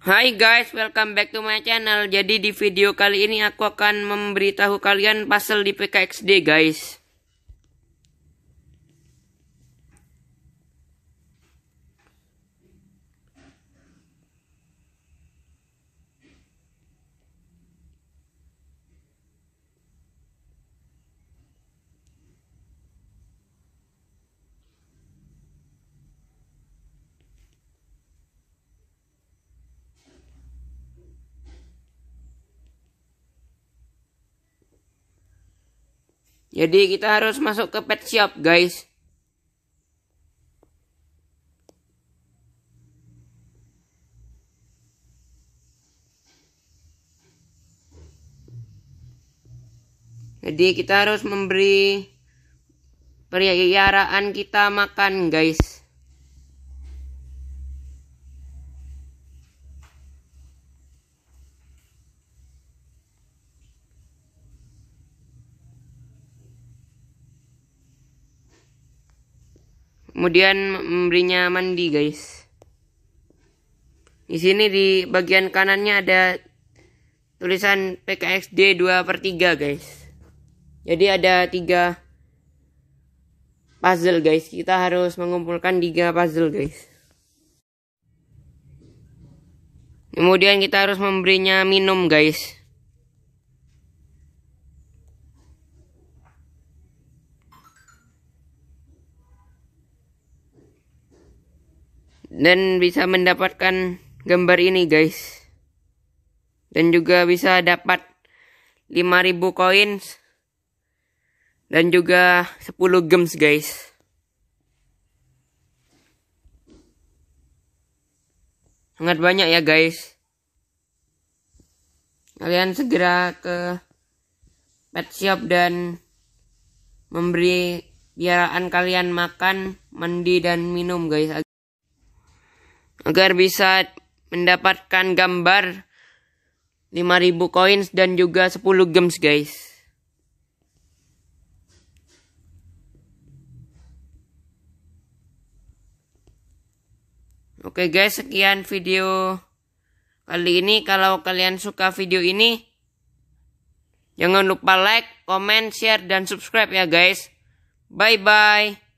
Hai guys, welcome back to my channel. Jadi di video kali ini aku akan memberitahu kalian pasal di PKXD guys. Jadi kita harus masuk ke pet shop guys. Jadi kita harus memberi peliharaan kita makan guys. kemudian memberinya mandi guys di sini di bagian kanannya ada tulisan PKXD 2 per 3 guys jadi ada tiga puzzle guys kita harus mengumpulkan tiga puzzle guys kemudian kita harus memberinya minum guys dan bisa mendapatkan gambar ini guys dan juga bisa dapat 5000 coins dan juga 10 gems guys sangat banyak ya guys kalian segera ke pet shop dan memberi biaraan kalian makan mandi dan minum guys agar bisa mendapatkan gambar 5000 coins dan juga 10 gems guys. Oke guys, sekian video kali ini. Kalau kalian suka video ini, jangan lupa like, comment, share, dan subscribe ya guys. Bye-bye.